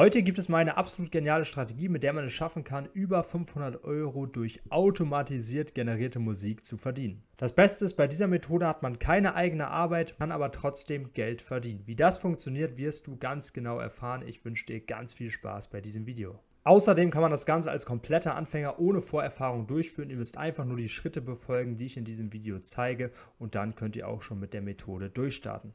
Heute gibt es mal eine absolut geniale Strategie, mit der man es schaffen kann, über 500 Euro durch automatisiert generierte Musik zu verdienen. Das Beste ist, bei dieser Methode hat man keine eigene Arbeit, kann aber trotzdem Geld verdienen. Wie das funktioniert, wirst du ganz genau erfahren. Ich wünsche dir ganz viel Spaß bei diesem Video. Außerdem kann man das Ganze als kompletter Anfänger ohne Vorerfahrung durchführen. Ihr müsst einfach nur die Schritte befolgen, die ich in diesem Video zeige und dann könnt ihr auch schon mit der Methode durchstarten.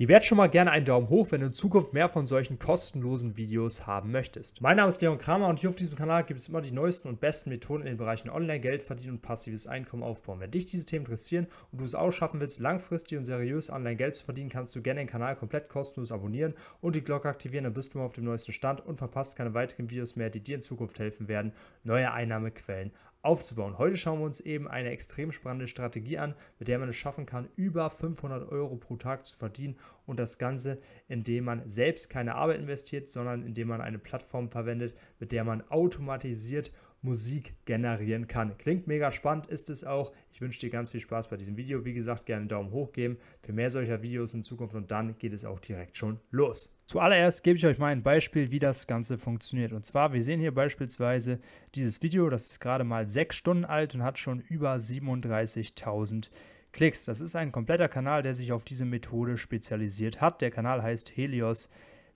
Gewährt schon mal gerne einen Daumen hoch, wenn du in Zukunft mehr von solchen kostenlosen Videos haben möchtest. Mein Name ist Leon Kramer und hier auf diesem Kanal gibt es immer die neuesten und besten Methoden in den Bereichen Online, Geld verdienen und passives Einkommen aufbauen. Wenn dich diese Themen interessieren und du es auch schaffen willst, langfristig und seriös online Geld zu verdienen, kannst du gerne den Kanal komplett kostenlos abonnieren und die Glocke aktivieren, dann bist du immer auf dem neuesten Stand und verpasst keine weiteren Videos mehr, die dir in Zukunft helfen werden, neue Einnahmequellen aufzubauen. Heute schauen wir uns eben eine extrem spannende Strategie an, mit der man es schaffen kann, über 500 Euro pro Tag zu verdienen und das Ganze, indem man selbst keine Arbeit investiert, sondern indem man eine Plattform verwendet, mit der man automatisiert Musik generieren kann. Klingt mega spannend, ist es auch. Ich wünsche dir ganz viel Spaß bei diesem Video. Wie gesagt, gerne einen Daumen hoch geben für mehr solcher Videos in Zukunft und dann geht es auch direkt schon los. Zuallererst gebe ich euch mal ein Beispiel, wie das Ganze funktioniert. Und zwar, wir sehen hier beispielsweise dieses Video, das ist gerade mal sechs Stunden alt und hat schon über 37.000 Klicks. Das ist ein kompletter Kanal, der sich auf diese Methode spezialisiert hat. Der Kanal heißt Helios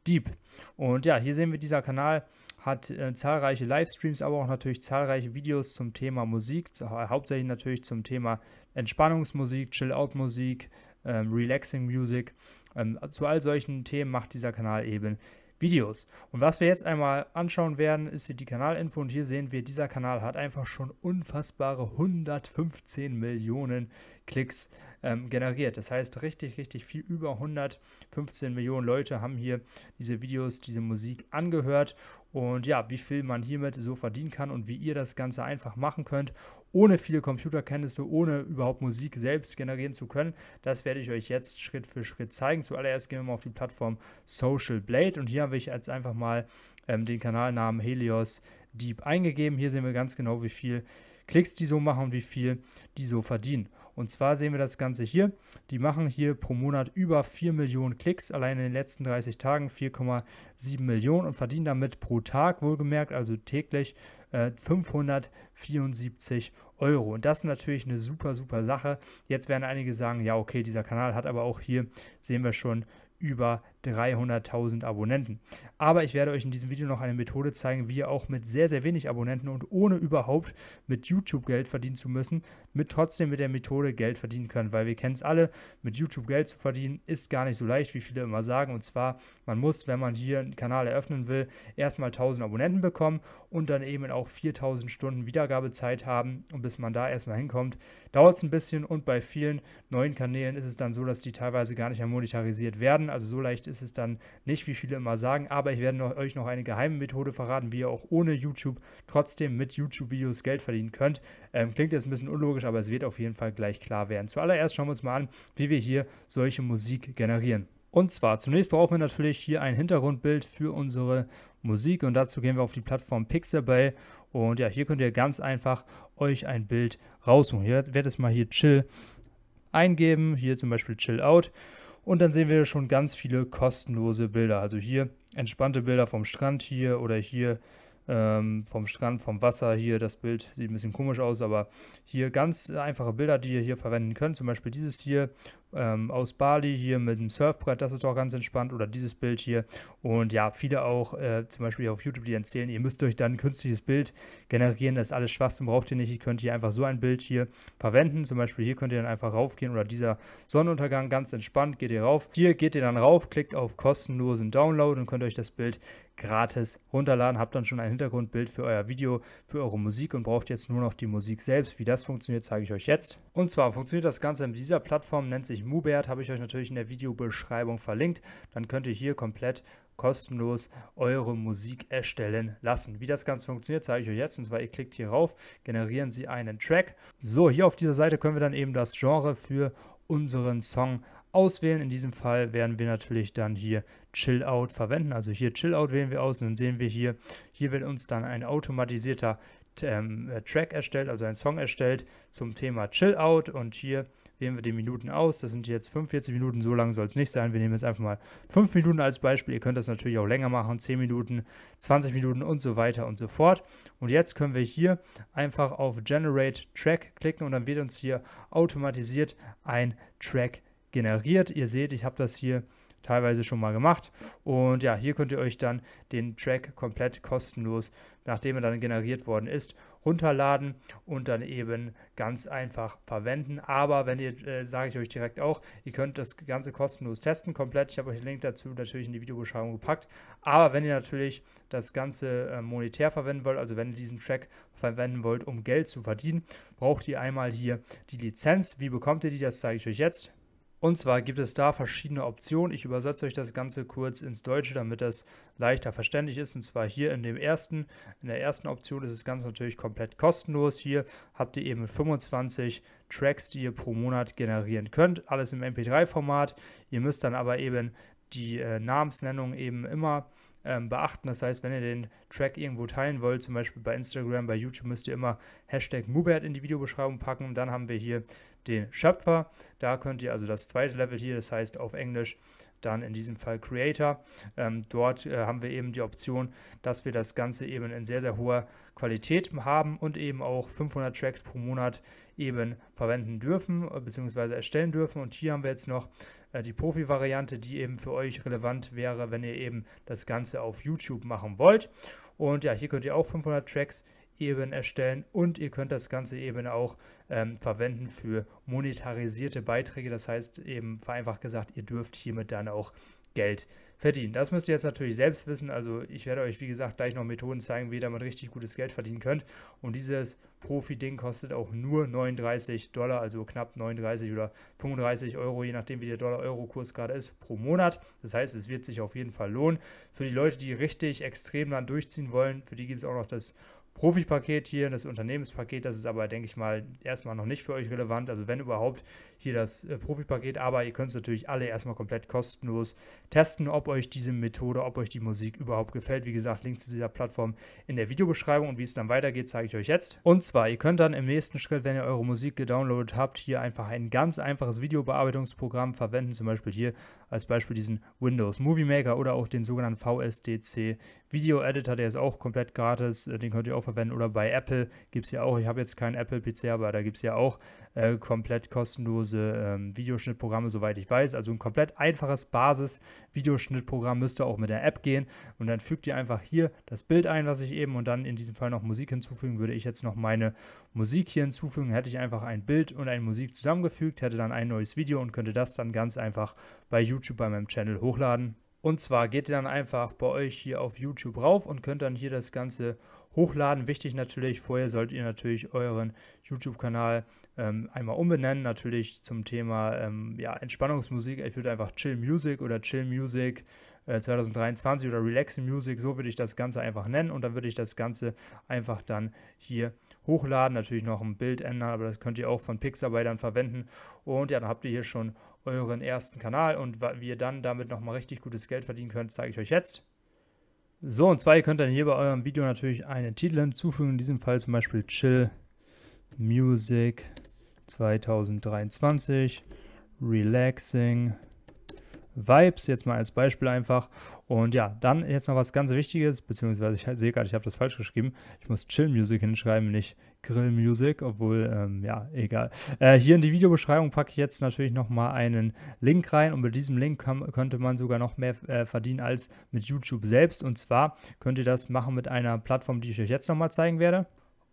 Deep. Und ja, hier sehen wir, dieser Kanal hat äh, zahlreiche Livestreams, aber auch natürlich zahlreiche Videos zum Thema Musik, hauptsächlich natürlich zum Thema Entspannungsmusik, Chill-Out-Musik, ähm, Relaxing Music. Ähm, zu all solchen Themen macht dieser Kanal eben Videos. Und was wir jetzt einmal anschauen werden, ist die Kanalinfo und hier sehen wir, dieser Kanal hat einfach schon unfassbare 115 Millionen Klicks ähm, generiert. Das heißt, richtig, richtig viel, über 115 Millionen Leute haben hier diese Videos, diese Musik angehört und ja, wie viel man hiermit so verdienen kann und wie ihr das Ganze einfach machen könnt, ohne viele Computerkenntnisse, ohne überhaupt Musik selbst generieren zu können, das werde ich euch jetzt Schritt für Schritt zeigen. Zuallererst gehen wir mal auf die Plattform Social Blade und hier habe ich jetzt einfach mal ähm, den Kanalnamen Helios Deep eingegeben. Hier sehen wir ganz genau, wie viel Klicks die so machen und wie viel die so verdienen. Und zwar sehen wir das Ganze hier. Die machen hier pro Monat über 4 Millionen Klicks, allein in den letzten 30 Tagen 4,7 Millionen und verdienen damit pro Tag, wohlgemerkt, also täglich, äh, 574 Euro. Und das ist natürlich eine super, super Sache. Jetzt werden einige sagen, ja, okay, dieser Kanal hat aber auch hier, sehen wir schon, über 300.000 Abonnenten. Aber ich werde euch in diesem Video noch eine Methode zeigen, wie ihr auch mit sehr, sehr wenig Abonnenten und ohne überhaupt mit YouTube Geld verdienen zu müssen, mit trotzdem mit der Methode Geld verdienen könnt. weil wir kennen es alle, mit YouTube Geld zu verdienen ist gar nicht so leicht, wie viele immer sagen. Und zwar, man muss, wenn man hier einen Kanal eröffnen will, erstmal 1000 Abonnenten bekommen und dann eben auch 4000 Stunden Wiedergabezeit haben. Und bis man da erstmal hinkommt, dauert es ein bisschen. Und bei vielen neuen Kanälen ist es dann so, dass die teilweise gar nicht mehr monetarisiert werden. Also so leicht ist ist es dann nicht, wie viele immer sagen. Aber ich werde noch, euch noch eine geheime Methode verraten, wie ihr auch ohne YouTube trotzdem mit YouTube-Videos Geld verdienen könnt. Ähm, klingt jetzt ein bisschen unlogisch, aber es wird auf jeden Fall gleich klar werden. Zuallererst schauen wir uns mal an, wie wir hier solche Musik generieren. Und zwar, zunächst brauchen wir natürlich hier ein Hintergrundbild für unsere Musik und dazu gehen wir auf die Plattform Pixabay und ja, hier könnt ihr ganz einfach euch ein Bild raussuchen. Ich werde es mal hier Chill eingeben, hier zum Beispiel Chill Out und dann sehen wir schon ganz viele kostenlose Bilder. Also hier entspannte Bilder vom Strand hier oder hier ähm, vom Strand, vom Wasser hier. Das Bild sieht ein bisschen komisch aus, aber hier ganz einfache Bilder, die ihr hier verwenden könnt. Zum Beispiel dieses hier ähm, aus Bali hier mit dem Surfbrett, das ist doch ganz entspannt oder dieses Bild hier und ja, viele auch äh, zum Beispiel auf YouTube, die erzählen, ihr müsst euch dann ein künstliches Bild generieren, das ist alles Schwachsinn, braucht ihr nicht, ihr könnt hier einfach so ein Bild hier verwenden, zum Beispiel hier könnt ihr dann einfach raufgehen oder dieser Sonnenuntergang ganz entspannt, geht ihr rauf, hier geht ihr dann rauf, klickt auf kostenlosen Download und könnt euch das Bild gratis runterladen, habt dann schon ein Hintergrundbild für euer Video, für eure Musik und braucht jetzt nur noch die Musik selbst. Wie das funktioniert, zeige ich euch jetzt. Und zwar funktioniert das Ganze mit dieser Plattform, nennt sich Mubert habe ich euch natürlich in der Videobeschreibung verlinkt. Dann könnt ihr hier komplett kostenlos eure Musik erstellen lassen. Wie das Ganze funktioniert, zeige ich euch jetzt. Und zwar, ihr klickt hier rauf, generieren Sie einen Track. So, hier auf dieser Seite können wir dann eben das Genre für unseren Song auswählen. In diesem Fall werden wir natürlich dann hier Chill Out verwenden. Also hier Chill Out wählen wir aus und dann sehen wir hier, hier wird uns dann ein automatisierter ähm, äh, Track erstellt, also ein Song erstellt zum Thema Chill Out und hier wählen wir die Minuten aus. Das sind jetzt 45 Minuten, so lang soll es nicht sein. Wir nehmen jetzt einfach mal 5 Minuten als Beispiel. Ihr könnt das natürlich auch länger machen, 10 Minuten, 20 Minuten und so weiter und so fort. Und jetzt können wir hier einfach auf Generate Track klicken und dann wird uns hier automatisiert ein Track erstellt generiert. Ihr seht, ich habe das hier teilweise schon mal gemacht. Und ja, hier könnt ihr euch dann den Track komplett kostenlos, nachdem er dann generiert worden ist, runterladen und dann eben ganz einfach verwenden. Aber wenn ihr, äh, sage ich euch direkt auch, ihr könnt das Ganze kostenlos testen, komplett. Ich habe euch den Link dazu natürlich in die Videobeschreibung gepackt. Aber wenn ihr natürlich das Ganze äh, monetär verwenden wollt, also wenn ihr diesen Track verwenden wollt, um Geld zu verdienen, braucht ihr einmal hier die Lizenz. Wie bekommt ihr die? Das zeige ich euch jetzt. Und zwar gibt es da verschiedene Optionen. Ich übersetze euch das Ganze kurz ins Deutsche, damit das leichter verständlich ist. Und zwar hier in dem ersten, in der ersten Option ist das Ganze natürlich komplett kostenlos. Hier habt ihr eben 25 Tracks, die ihr pro Monat generieren könnt. Alles im MP3-Format. Ihr müsst dann aber eben die äh, Namensnennung eben immer ähm, beachten. Das heißt, wenn ihr den Track irgendwo teilen wollt, zum Beispiel bei Instagram, bei YouTube, müsst ihr immer Hashtag Mubert in die Videobeschreibung packen. Und dann haben wir hier den Schöpfer. Da könnt ihr also das zweite Level hier, das heißt auf Englisch dann in diesem Fall Creator. Ähm, dort äh, haben wir eben die Option, dass wir das Ganze eben in sehr, sehr hoher Qualität haben und eben auch 500 Tracks pro Monat eben verwenden dürfen äh, bzw. erstellen dürfen. Und hier haben wir jetzt noch äh, die Profi-Variante, die eben für euch relevant wäre, wenn ihr eben das Ganze auf YouTube machen wollt. Und ja, hier könnt ihr auch 500 Tracks eben erstellen und ihr könnt das Ganze eben auch ähm, verwenden für monetarisierte Beiträge. Das heißt eben vereinfacht gesagt, ihr dürft hiermit dann auch Geld verdienen. Das müsst ihr jetzt natürlich selbst wissen. Also ich werde euch, wie gesagt, gleich noch Methoden zeigen, wie ihr damit richtig gutes Geld verdienen könnt. Und dieses Profi-Ding kostet auch nur 39 Dollar, also knapp 39 oder 35 Euro, je nachdem, wie der Dollar-Euro-Kurs gerade ist, pro Monat. Das heißt, es wird sich auf jeden Fall lohnen. Für die Leute, die richtig extrem dann durchziehen wollen, für die gibt es auch noch das Profipaket hier, das Unternehmenspaket, das ist aber, denke ich mal, erstmal noch nicht für euch relevant. Also wenn überhaupt, hier das äh, Profipaket, aber ihr könnt es natürlich alle erstmal komplett kostenlos testen, ob euch diese Methode, ob euch die Musik überhaupt gefällt. Wie gesagt, Link zu dieser Plattform in der Videobeschreibung und wie es dann weitergeht, zeige ich euch jetzt. Und zwar, ihr könnt dann im nächsten Schritt, wenn ihr eure Musik gedownloadet habt, hier einfach ein ganz einfaches Videobearbeitungsprogramm verwenden, zum Beispiel hier als Beispiel diesen Windows Movie Maker oder auch den sogenannten VSDC Video Editor, der ist auch komplett gratis, äh, den könnt ihr auch verwenden oder bei Apple gibt es ja auch, ich habe jetzt keinen Apple PC, aber da gibt es ja auch äh, komplett kostenlose diese ähm, Videoschnittprogramme, soweit ich weiß. Also ein komplett einfaches Basis-Videoschnittprogramm müsste auch mit der App gehen. Und dann fügt ihr einfach hier das Bild ein, was ich eben und dann in diesem Fall noch Musik hinzufügen. Würde ich jetzt noch meine Musik hier hinzufügen, hätte ich einfach ein Bild und eine Musik zusammengefügt, hätte dann ein neues Video und könnte das dann ganz einfach bei YouTube bei meinem Channel hochladen. Und zwar geht ihr dann einfach bei euch hier auf YouTube rauf und könnt dann hier das Ganze hochladen. Wichtig natürlich, vorher solltet ihr natürlich euren YouTube-Kanal ähm, einmal umbenennen, natürlich zum Thema ähm, ja, Entspannungsmusik. Ich würde einfach Chill Music oder Chill Music äh, 2023 oder Relaxing Music, so würde ich das Ganze einfach nennen und dann würde ich das Ganze einfach dann hier hochladen, natürlich noch ein Bild ändern, aber das könnt ihr auch von Pixabay dann verwenden. Und ja, dann habt ihr hier schon euren ersten Kanal und wie ihr dann damit nochmal richtig gutes Geld verdienen könnt, zeige ich euch jetzt. So, und zwar, ihr könnt dann hier bei eurem Video natürlich einen Titel hinzufügen, in diesem Fall zum Beispiel Chill Music 2023, Relaxing Vibes, jetzt mal als Beispiel einfach. Und ja, dann jetzt noch was ganz Wichtiges, beziehungsweise ich sehe gerade, ich habe das falsch geschrieben. Ich muss Chill Music hinschreiben, nicht Grill Music, obwohl, ähm, ja, egal. Äh, hier in die Videobeschreibung packe ich jetzt natürlich nochmal einen Link rein und mit diesem Link kann, könnte man sogar noch mehr äh, verdienen als mit YouTube selbst. Und zwar könnt ihr das machen mit einer Plattform, die ich euch jetzt nochmal zeigen werde.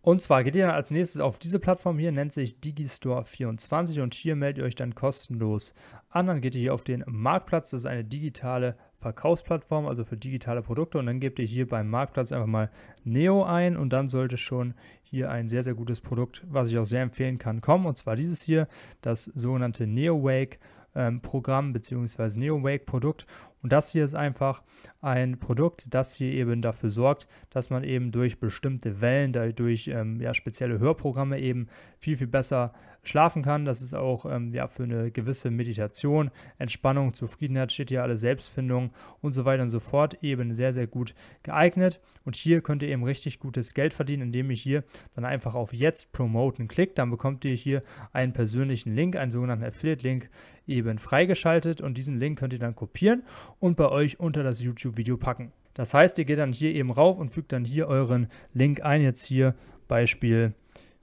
Und zwar geht ihr dann als nächstes auf diese Plattform hier, nennt sich Digistore24 und hier meldet ihr euch dann kostenlos an. Dann geht ihr hier auf den Marktplatz, das ist eine digitale Verkaufsplattform, also für digitale Produkte. Und dann gebt ihr hier beim Marktplatz einfach mal Neo ein und dann sollte schon hier ein sehr, sehr gutes Produkt, was ich auch sehr empfehlen kann, kommen. Und zwar dieses hier, das sogenannte NeoWake ähm, Programm bzw. NeoWake Produkt. Und das hier ist einfach ein Produkt, das hier eben dafür sorgt, dass man eben durch bestimmte Wellen, durch ähm, ja, spezielle Hörprogramme eben viel, viel besser schlafen kann. Das ist auch ähm, ja, für eine gewisse Meditation, Entspannung, Zufriedenheit steht hier alle Selbstfindung und so weiter und so fort eben sehr, sehr gut geeignet. Und hier könnt ihr eben richtig gutes Geld verdienen, indem ich hier dann einfach auf Jetzt promoten klickt. Dann bekommt ihr hier einen persönlichen Link, einen sogenannten Affiliate-Link eben eben freigeschaltet und diesen Link könnt ihr dann kopieren und bei euch unter das YouTube-Video packen. Das heißt, ihr geht dann hier eben rauf und fügt dann hier euren Link ein. Jetzt hier Beispiel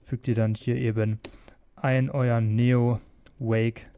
fügt ihr dann hier eben ein euren Neo Wake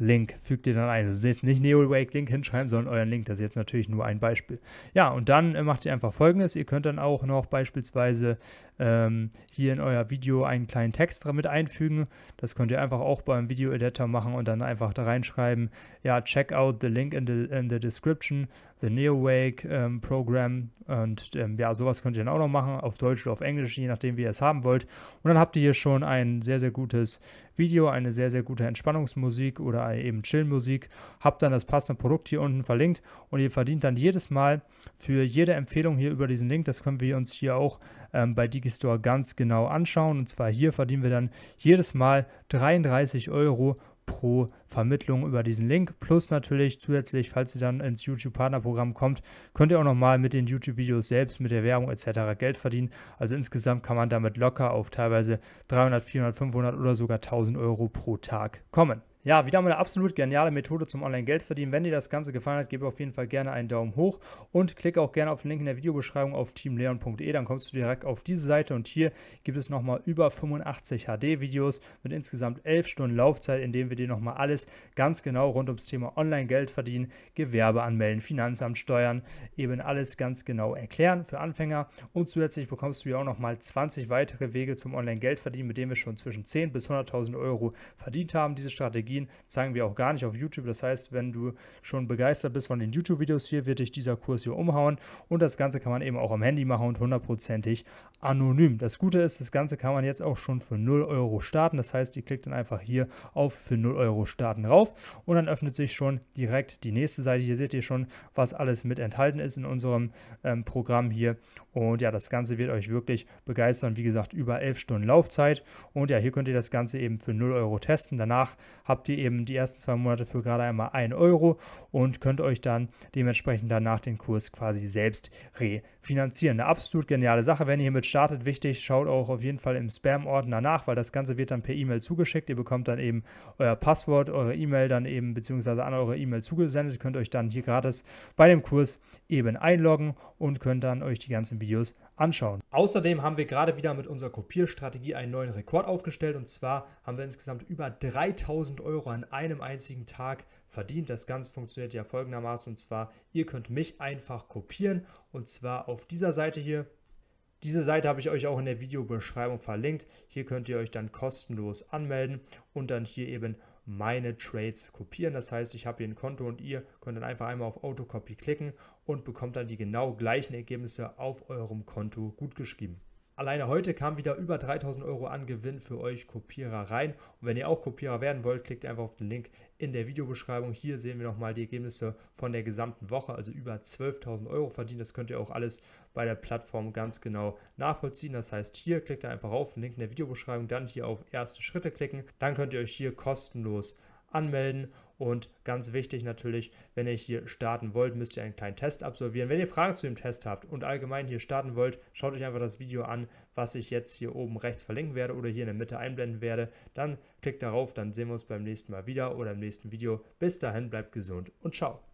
Link fügt ihr dann ein. Du siehst nicht NeoWake Link hinschreiben, sondern euren Link. Das ist jetzt natürlich nur ein Beispiel. Ja, und dann äh, macht ihr einfach folgendes. Ihr könnt dann auch noch beispielsweise ähm, hier in euer Video einen kleinen Text damit einfügen. Das könnt ihr einfach auch beim Video Editor machen und dann einfach da reinschreiben. Ja, check out the link in the, in the description The Neowake ähm, Program. Und ähm, ja, sowas könnt ihr dann auch noch machen, auf Deutsch oder auf Englisch, je nachdem, wie ihr es haben wollt. Und dann habt ihr hier schon ein sehr, sehr gutes Video, eine sehr, sehr gute Entspannungsmusik oder eben Chillmusik. Habt dann das passende Produkt hier unten verlinkt und ihr verdient dann jedes Mal für jede Empfehlung hier über diesen Link, das können wir uns hier auch ähm, bei Digistore ganz genau anschauen. Und zwar hier verdienen wir dann jedes Mal 33 Euro pro Vermittlung über diesen Link. Plus natürlich zusätzlich, falls ihr dann ins YouTube-Partnerprogramm kommt, könnt ihr auch nochmal mit den YouTube-Videos selbst, mit der Werbung etc. Geld verdienen. Also insgesamt kann man damit locker auf teilweise 300, 400, 500 oder sogar 1000 Euro pro Tag kommen. Ja, wieder mal eine absolut geniale Methode zum Online-Geld verdienen. Wenn dir das Ganze gefallen hat, gebe auf jeden Fall gerne einen Daumen hoch und klicke auch gerne auf den Link in der Videobeschreibung auf teamleon.de. Dann kommst du direkt auf diese Seite und hier gibt es nochmal über 85 HD-Videos mit insgesamt 11 Stunden Laufzeit, in denen wir dir nochmal alles ganz genau rund ums Thema Online-Geld verdienen, Gewerbe anmelden, Finanzamt steuern, eben alles ganz genau erklären für Anfänger. Und zusätzlich bekommst du ja auch nochmal 20 weitere Wege zum Online-Geld verdienen, mit denen wir schon zwischen 10 bis 100.000 Euro verdient haben. Diese Strategie Strategien zeigen wir auch gar nicht auf YouTube. Das heißt, wenn du schon begeistert bist von den YouTube-Videos hier, wird dich dieser Kurs hier umhauen. Und das Ganze kann man eben auch am Handy machen und hundertprozentig anonym. Das Gute ist, das Ganze kann man jetzt auch schon für 0 Euro starten. Das heißt, ihr klickt dann einfach hier auf für 0 Euro starten rauf und dann öffnet sich schon direkt die nächste Seite. Hier seht ihr schon, was alles mit enthalten ist in unserem ähm, Programm hier. Und ja, das Ganze wird euch wirklich begeistern. Wie gesagt, über 11 Stunden Laufzeit. Und ja, hier könnt ihr das Ganze eben für 0 Euro testen. Danach habt ihr eben die ersten zwei Monate für gerade einmal 1 Euro und könnt euch dann dementsprechend danach den Kurs quasi selbst refinanzieren. Eine absolut geniale Sache, wenn ihr hier mit startet, wichtig, schaut auch auf jeden Fall im Spam-Ordner nach, weil das Ganze wird dann per E-Mail zugeschickt. Ihr bekommt dann eben euer Passwort, eure E-Mail dann eben beziehungsweise an eure E-Mail zugesendet. Könnt euch dann hier gratis bei dem Kurs eben einloggen und könnt dann euch die ganzen Videos anschauen. Außerdem haben wir gerade wieder mit unserer Kopierstrategie einen neuen Rekord aufgestellt und zwar haben wir insgesamt über 3000 Euro an einem einzigen Tag verdient. Das Ganze funktioniert ja folgendermaßen und zwar, ihr könnt mich einfach kopieren und zwar auf dieser Seite hier diese Seite habe ich euch auch in der Videobeschreibung verlinkt. Hier könnt ihr euch dann kostenlos anmelden und dann hier eben meine Trades kopieren. Das heißt, ich habe hier ein Konto und ihr könnt dann einfach einmal auf Autocopy klicken und bekommt dann die genau gleichen Ergebnisse auf eurem Konto gutgeschrieben. Alleine heute kamen wieder über 3000 Euro an Gewinn für euch Kopierer rein. Und wenn ihr auch Kopierer werden wollt, klickt einfach auf den Link in der Videobeschreibung. Hier sehen wir nochmal die Ergebnisse von der gesamten Woche, also über 12.000 Euro verdient. Das könnt ihr auch alles bei der Plattform ganz genau nachvollziehen. Das heißt, hier klickt ihr einfach auf den Link in der Videobeschreibung, dann hier auf erste Schritte klicken. Dann könnt ihr euch hier kostenlos anmelden und ganz wichtig natürlich, wenn ihr hier starten wollt, müsst ihr einen kleinen Test absolvieren. Wenn ihr Fragen zu dem Test habt und allgemein hier starten wollt, schaut euch einfach das Video an, was ich jetzt hier oben rechts verlinken werde oder hier in der Mitte einblenden werde. Dann klickt darauf, dann sehen wir uns beim nächsten Mal wieder oder im nächsten Video. Bis dahin, bleibt gesund und ciao.